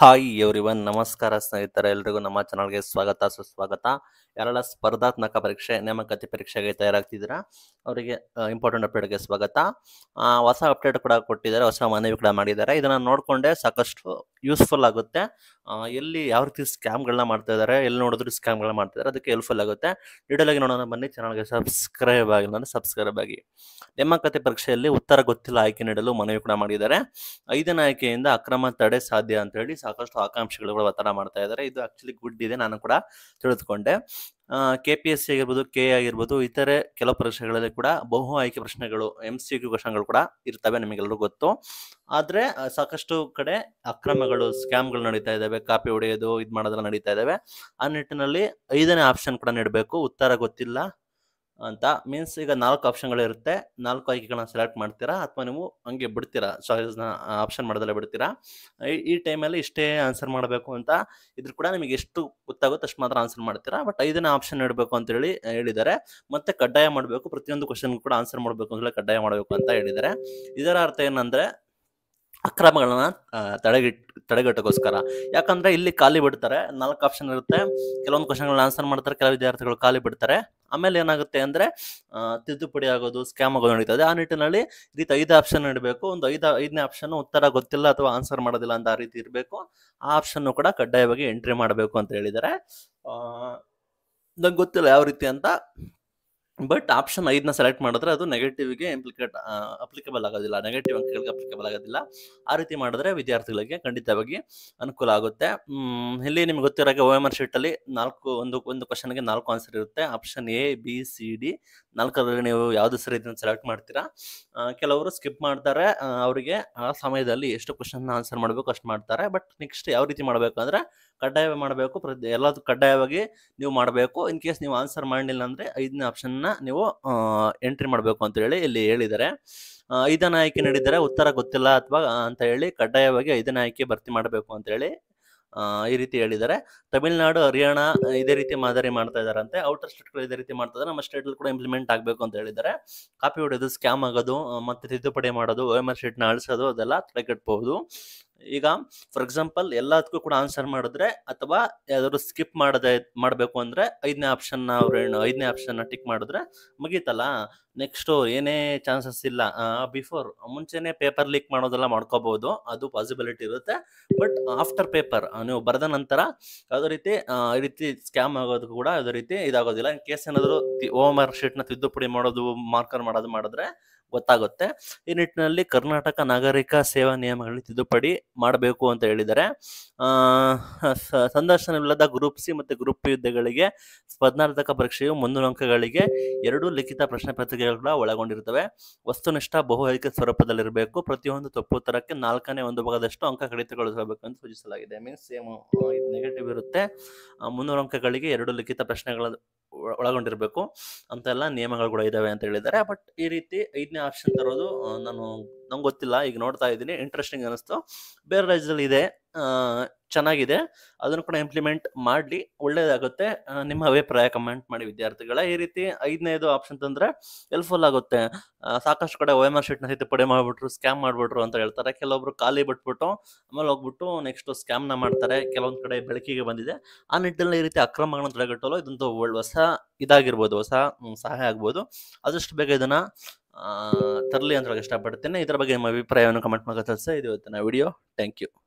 hi every one ನಮಸ್ಕಾರ ಸ್ನೇಹಿತರೆ ಎಲ್ರಿಗೂ ನಮ್ಮ ಚಾನಲ್ಗೆ ಸ್ವಾಗತ ಸುಸ್ವಾಗತ ಯಾರೆಲ್ಲ ಸ್ಪರ್ಧಾತ್ಮಕ ಪರೀಕ್ಷೆ ನೇಮಕಾತಿ ಪರೀಕ್ಷೆಗೆ ತಯಾರಾಗ್ತಿದ್ದೀರಾ ಅವರಿಗೆ ಇಂಪಾರ್ಟೆಂಟ್ ಅಪ್ಡೇಟ್ಗೆ ಸ್ವಾಗತ ಹೊಸ ಅಪ್ಡೇಟ್ ಕೂಡ ಕೊಟ್ಟಿದ್ದಾರೆ ಹೊಸ ಮನವಿ ಕೂಡ ಮಾಡಿದ್ದಾರೆ ಇದನ್ನು ನೋಡಿಕೊಂಡೆ ಸಾಕಷ್ಟು ಯೂಸ್ಫುಲ್ ಆಗುತ್ತೆ ಎಲ್ಲಿ ಯಾವ ರೀತಿ ಸ್ಕ್ಯಾಮ್ಗಳನ್ನ ಮಾಡ್ತಾ ಇದ್ದಾರೆ ಎಲ್ಲಿ ನೋಡಿದ್ರು ಸ್ಕ್ಯಾಮ್ಗಳನ್ನ ಮಾಡ್ತಾ ಇದ್ದಾರೆ ಅದಕ್ಕೆ ಹೆಲ್ಪ್ಫುಲ್ ಆಗುತ್ತೆ ಡೀಟೇಲ್ ಆಗಿ ನೋಡೋಣ ಬನ್ನಿ ಚಾನಲ್ಗೆ ಸಬ್ಸ್ಕ್ರೈಬ್ ಆಗಿ ನಾನು ಸಬ್ಸ್ಕ್ರೈಬ್ ಆಗಿ ನೇಮಕಾತಿ ಪರೀಕ್ಷೆಯಲ್ಲಿ ಉತ್ತರ ಗೊತ್ತಿಲ್ಲ ಆಯ್ಕೆ ನೀಡಲು ಮನವಿ ಕೂಡ ಮಾಡಿದ್ದಾರೆ ಐದನೇ ಆಯ್ಕೆಯಿಂದ ಅಕ್ರಮ ತಡೆ ಸಾಧ್ಯ ಅಂತ ಹೇಳಿ ಸಾಕಷ್ಟು ಆಕಾಂಕ್ಷೆಗಳು ಒತ್ತಡ ಮಾಡ್ತಾ ಇದ್ದಾರೆ ಇದು ಆಕ್ಚುಲಿ ಗುಡ್ ಇದೆ ನಾನು ಕೂಡ ತಿಳಿದುಕೊಂಡೆ ಕೆ ಪಿ ಎಸ್ ಸಿ ಆಗಿರ್ಬೋದು ಕೆ ಆಗಿರ್ಬೋದು ಇತರೆ ಕೆಲವು ಪ್ರದೇಶಗಳಲ್ಲಿ ಕೂಡ ಬಹು ಆಯ್ಕೆ ಪ್ರಶ್ನೆಗಳು ಎಂ ಸಿ ಕ್ಯೂ ಕ್ವಶನ್ಗಳು ಕೂಡ ಇರ್ತವೆ ನಿಮಗೆಲ್ಲರೂ ಗೊತ್ತು ಆದರೆ ಸಾಕಷ್ಟು ಕಡೆ ಅಕ್ರಮಗಳು ಸ್ಕ್ಯಾಮ್ಗಳು ನಡೀತಾ ಇದ್ದಾವೆ ಕಾಪಿ ಹೊಡೆಯೋದು ಇದು ಮಾಡೋದೆಲ್ಲ ನಡೀತಾ ಇದ್ದಾವೆ ಆ ನಿಟ್ಟಿನಲ್ಲಿ ಐದನೇ ಆಪ್ಷನ್ ಕೂಡ ನೀಡಬೇಕು ಉತ್ತರ ಗೊತ್ತಿಲ್ಲ ಅಂತ ಮೀನ್ಸ್ ಈಗ ನಾಲ್ಕು ಆಪ್ಷನ್ಗಳಿರುತ್ತೆ ನಾಲ್ಕು ಆಯ್ಕೆಗಳನ್ನ ಸೆಲೆಕ್ಟ್ ಮಾಡ್ತೀರಾ ಅಥವಾ ನೀವು ಹಂಗೆ ಬಿಡ್ತೀರಾ ಚಾಯ್ಸ್ನ ಆಪ್ಷನ್ ಮಾಡೋದಲ್ಲ ಬಿಡ್ತೀರಾ ಈ ಟೈಮಲ್ಲಿ ಇಷ್ಟೇ ಆನ್ಸರ್ ಮಾಡಬೇಕು ಅಂತ ಇದ್ರ ಕೂಡ ನಿಮಗೆ ಎಷ್ಟು ಗೊತ್ತಾಗುತ್ತೆ ಅಷ್ಟು ಮಾತ್ರ ಆನ್ಸರ್ ಮಾಡ್ತೀರಾ ಬಟ್ ಐದನೇ ಆಪ್ಷನ್ ಇಡಬೇಕು ಅಂತ ಹೇಳಿ ಹೇಳಿದ್ದಾರೆ ಮತ್ತೆ ಕಡ್ಡಾಯ ಮಾಡಬೇಕು ಪ್ರತಿಯೊಂದು ಕ್ವಶನ್ ಕೂಡ ಆನ್ಸರ್ ಮಾಡಬೇಕು ಹೇಳಿ ಕಡ್ಡಾಯ ಮಾಡಬೇಕು ಅಂತ ಹೇಳಿದ್ದಾರೆ ಇದರ ಅರ್ಥ ಏನಂದರೆ ಅಕ್ರಮಗಳನ್ನ ತಡೆಗಿಟ್ ತಡೆಗಟ್ಟಕ್ಕೋಸ್ಕರ ಯಾಕಂದ್ರೆ ಇಲ್ಲಿ ಖಾಲಿ ಬಿಡ್ತಾರೆ ನಾಲ್ಕು ಆಪ್ಷನ್ ಇರುತ್ತೆ ಕೆಲವೊಂದು ಕ್ವಶನ್ಗಳನ್ನ ಆನ್ಸರ್ ಮಾಡ್ತಾರೆ ಕೆಲವು ವಿದ್ಯಾರ್ಥಿಗಳು ಖಾಲಿ ಬಿಡ್ತಾರೆ ಆಮೇಲೆ ಏನಾಗುತ್ತೆ ಅಂದ್ರೆ ತಿದ್ದುಪಡಿ ಆಗೋದು ಸ್ಕ್ಯಾಮ್ ಆಗೋದು ನಡೀತದೆ ಆ ನಿಟ್ಟಿನಲ್ಲಿ ಈ ರೀತಿ ಐದು ಆಪ್ಷನ್ ಇಡಬೇಕು ಒಂದು ಐದು ಐದನೇ ಆಪ್ಷನ್ ಉತ್ತರ ಗೊತ್ತಿಲ್ಲ ಅಥವಾ ಆನ್ಸರ್ ಮಾಡೋದಿಲ್ಲ ಅಂತ ಆ ರೀತಿ ಇರಬೇಕು ಆ ಆಪ್ಷನ್ನು ಕೂಡ ಕಡ್ಡಾಯವಾಗಿ ಎಂಟ್ರಿ ಮಾಡಬೇಕು ಅಂತ ಹೇಳಿದ್ದಾರೆ ನಂಗೆ ಗೊತ್ತಿಲ್ಲ ಯಾವ ರೀತಿ ಅಂತ ಬಟ್ ಆಪ್ಷನ್ ಐದನ್ನ ಸೆಲೆಕ್ಟ್ ಮಾಡಿದ್ರೆ ಅದು ನೆಗೆಟಿವ್ಗೆ ಇಂಪ್ಲಿಕೇಟ್ ಅಪ್ಲಿಕೇಬಲ್ ಆಗೋದಿಲ್ಲ ನೆಗೆಟಿವ್ ಅಂಕಗಳಿಗೆ ಅಪ್ಲಿಕೇಬಲ್ ಆಗೋದಿಲ್ಲ ಆ ರೀತಿ ಮಾಡಿದ್ರೆ ವಿದ್ಯಾರ್ಥಿಗಳಿಗೆ ಖಂಡಿತವಾಗಿ ಅನುಕೂಲ ಆಗುತ್ತೆ ಇಲ್ಲಿ ನಿಮ್ಗೆ ಗೊತ್ತಿರೋ ಓ ಎಮ್ ಆರ್ ಶೀಟಲ್ಲಿ ನಾಲ್ಕು ಒಂದು ಒಂದು ಕ್ವಶನ್ಗೆ ನಾಲ್ಕು ಆನ್ಸರ್ ಇರುತ್ತೆ option A B C D ನಾಲ್ಕರಲ್ಲಿ ನೀವು ಯಾವುದು ಸರಿ ಇದನ್ನು ಸೆಲೆಕ್ಟ್ ಮಾಡ್ತೀರಾ ಕೆಲವರು ಸ್ಕಿಪ್ ಮಾಡ್ತಾರೆ ಅವರಿಗೆ ಆ ಸಮಯದಲ್ಲಿ ಎಷ್ಟು ಕ್ವಶನ್ನ ಆನ್ಸರ್ ಮಾಡಬೇಕು ಅಷ್ಟು ಮಾಡ್ತಾರೆ ಬಟ್ ನೆಕ್ಸ್ಟ್ ಯಾವ ರೀತಿ ಮಾಡಬೇಕು ಅಂದರೆ ಕಡ್ಡಾಯವಾಗಿ ಮಾಡಬೇಕು ಪ್ರತಿ ಎಲ್ಲದೂ ಕಡ್ಡಾಯವಾಗಿ ನೀವು ಮಾಡಬೇಕು ಇನ್ ಕೇಸ್ ನೀವು ಆನ್ಸರ್ ಮಾಡಲಿಲ್ಲ ಅಂದರೆ ಐದನೇ ಆಪ್ಷನ್ನ ನೀವು ಎಂಟ್ರಿ ಮಾಡಬೇಕು ಅಂತ ಹೇಳಿ ಇಲ್ಲಿ ಹೇಳಿದ್ದಾರೆ ಐದನ ಆಯ್ಕೆ ನೀಡಿದರೆ ಉತ್ತರ ಗೊತ್ತಿಲ್ಲ ಅಥವಾ ಅಂತ ಹೇಳಿ ಕಡ್ಡಾಯವಾಗಿ ಐದನ ಆಯ್ಕೆ ಭರ್ತಿ ಮಾಡಬೇಕು ಅಂತ ಹೇಳಿ ಈ ರೀತಿ ಹೇಳಿದ್ದಾರೆ ತಮಿಳುನಾಡು ಹರಿಯಾಣ ಇದೇ ರೀತಿ ಮಾದರಿ ಮಾಡ್ತಾ ಇದಾರಂತೆ ಔಟರ್ ಸ್ಟೇಟ್ಗಳು ಇದೇ ರೀತಿ ಮಾಡ್ತಾ ಇದ್ದಾರೆ ನಮ್ಮ ಸ್ಟೇಟ್ ಕೂಡ ಇಂಪ್ಲಿಮೆಂಟ್ ಆಗಬೇಕು ಅಂತ ಹೇಳಿದ್ದಾರೆ ಕಾಪಿ ಹೊಡೆಯೋದು ಸ್ಕ್ಯಾಮ್ ಆಗೋದು ಮತ್ತೆ ತಿದ್ದುಪಡಿ ಮಾಡೋದು ಓ ಎಮ್ ಆರ್ ಶೀಟ್ನ ಅಳಿಸೋದು ಅದೆಲ್ಲ ತಡೆಗಟ್ಟಬಹುದು ಈಗ ಫಾರ್ ಎಕ್ಸಾಂಪಲ್ ಎಲ್ಲದಕ್ಕೂ ಕೂಡ ಆನ್ಸರ್ ಮಾಡಿದ್ರೆ ಅಥವಾ ಯಾವ್ದಾದ್ರು ಸ್ಕಿಪ್ ಮಾಡದೆ ಮಾಡಬೇಕು ಅಂದ್ರೆ ಐದನೇ ಆಪ್ಷನ್ ಅವ್ರ ಐದನೇ ಆಪ್ಷನ್ ಟಿಕ್ ಮಾಡಿದ್ರೆ ಮುಗೀತಲ್ಲ ನೆಕ್ಸ್ಟ್ ಏನೇ ಚಾನ್ಸಸ್ ಇಲ್ಲ ಬಿಫೋರ್ ಮುಂಚೆನೆ ಪೇಪರ್ ಲೀಕ್ ಮಾಡೋದೆಲ್ಲ ಮಾಡ್ಕೋಬಹುದು ಅದು ಪಾಸಿಬಿಲಿಟಿ ಇರುತ್ತೆ ಬಟ್ ಆಫ್ಟರ್ ಪೇಪರ್ ನೀವು ಬರೆದ ನಂತರ ಯಾವುದೇ ರೀತಿ ಈ ರೀತಿ ಸ್ಕ್ಯಾಮ್ ಆಗೋದು ಕೂಡ ಯಾವುದೇ ರೀತಿ ಇದಾಗೋದಿಲ್ಲ ಕೇಸ್ ಏನಾದ್ರು ಹೋಮ್ ವರ್ಕ್ ಶೀಟ್ನ ತಿದ್ದುಪಡಿ ಮಾಡೋದು ಮಾರ್ಕರ್ ಮಾಡೋದು ಮಾಡಿದ್ರೆ ಗೊತ್ತಾಗುತ್ತೆ ಈ ನಿಟ್ಟಿನಲ್ಲಿ ಕರ್ನಾಟಕ ನಾಗರಿಕ ಸೇವಾ ನಿಯಮಗಳಲ್ಲಿ ತಿದ್ದುಪಡಿ ಮಾಡಬೇಕು ಅಂತ ಹೇಳಿದ್ದಾರೆ ಸಂದರ್ಶನವಿಲ್ಲದ ಗ್ರೂಪ್ ಸಿ ಮತ್ತು ಗ್ರೂಪ್ ಯುದ್ಧಗಳಿಗೆ ಸ್ಪರ್ಧಾರ್ಥಕ ಪರೀಕ್ಷೆಯು ಮುಂದಿನ ಅಂಕಗಳಿಗೆ ಎರಡು ಲಿಖಿತ ಪ್ರಶ್ನೆ ಪತ್ರಿಕೆಗಳು ಒಳಗೊಂಡಿರುತ್ತವೆ ವಸ್ತುನಿಷ್ಠ ಬಹು ಆಯ್ಕೆ ಸ್ವರೂಪದಲ್ಲಿರಬೇಕು ಪ್ರತಿಯೊಂದು ತಪ್ಪು ಉತ್ತರಕ್ಕೆ ನಾಲ್ಕನೇ ಒಂದು ಭಾಗದಷ್ಟು ಅಂಕ ಕಡಿತಗೊಳಿಸಬೇಕು ಅಂತ ಸೂಚಿಸಲಾಗಿದೆ ಮೀನ್ಸ್ ಸೇಮ್ ನೆಗೆಟಿವ್ ಇರುತ್ತೆ ಮುನ್ನೂರು ಅಂಕಗಳಿಗೆ ಎರಡು ಲಿಖಿತ ಪ್ರಶ್ನೆಗಳ ಒಳಗೊಂಡಿರಬೇಕು ಅಂತೆಲ್ಲ ನಿಯಮಗಳು ಕೂಡ ಇದಾವೆ ಅಂತ ಹೇಳಿದ್ದಾರೆ ಬಟ್ ಈ ರೀತಿ ಐದನೇ ಆಪ್ಷನ್ ತರೋದು ನಾನು ನಂಗೆ ಗೊತ್ತಿಲ್ಲ ಈಗ ನೋಡ್ತಾ ಇದ್ದೀನಿ ಇಂಟ್ರೆಸ್ಟಿಂಗ್ ಅನಿಸ್ತು ಬೇರೆ ರಾಜ್ಯದಲ್ಲಿ ಇದೆ ಚೆನ್ನಾಗಿದೆ ಅದನ್ನು ಕೂಡ ಇಂಪ್ಲಿಮೆಂಟ್ ಮಾಡಲಿ ಒಳ್ಳೇದಾಗುತ್ತೆ ನಿಮ್ಮ ಅಭಿಪ್ರಾಯ ಕಮೆಂಟ್ ಮಾಡಿ ವಿದ್ಯಾರ್ಥಿಗಳ ಈ ರೀತಿ ಐದನೇದು ಆಪ್ಷನ್ ತಂದ್ರೆ ಹೆಲ್ಪ್ಫುಲ್ ಆಗುತ್ತೆ ಸಾಕಷ್ಟು ಕಡೆ ಎಮ್ ಆರ್ ಶೀಟ್ನ ಪಡೆ ಮಾಡಿಬಿಟ್ರು ಸ್ಕ್ಯಾಮ್ ಮಾಡಿಬಿಟ್ರು ಅಂತ ಹೇಳ್ತಾರೆ ಕೆಲವೊಬ್ರು ಖಾಲಿ ಬಿಟ್ಬಿಟ್ಟು ಆಮೇಲೆ ಹೋಗ್ಬಿಟ್ಟು ನೆಕ್ಸ್ಟ್ ಸ್ಕ್ಯಾಮ್ನ ಮಾಡ್ತಾರೆ ಕೆಲವೊಂದು ಕಡೆ ಬೆಳಕಿಗೆ ಬಂದಿದೆ ಆ ನಿಟ್ಟಿನಲ್ಲಿ ಈ ರೀತಿ ಅಕ್ರಮಗಳನ್ನು ತಡೆಗಟ್ಟಲು ಇದೊಂದು ಹೊಸ ಇದಾಗಿರ್ಬೋದು ಹೊಸ ಸಹಾಯ ಆಗ್ಬೋದು ಆದಷ್ಟು ಬೇಗ ಇದನ್ನು ತರಲಿ ಅಂತ ಇಷ್ಟಪಡ್ತೇನೆ ಇದರ ಬಗ್ಗೆ ನಿಮ್ಮ ಅಭಿಪ್ರಾಯವನ್ನು ಕಮೆಂಟ್ ಮಾಡೋಕೆ ತಿಳಿಸಿ ಇದು ಇವತ್ತಿನ ವಿಡಿಯೋ ಥ್ಯಾಂಕ್ ಯು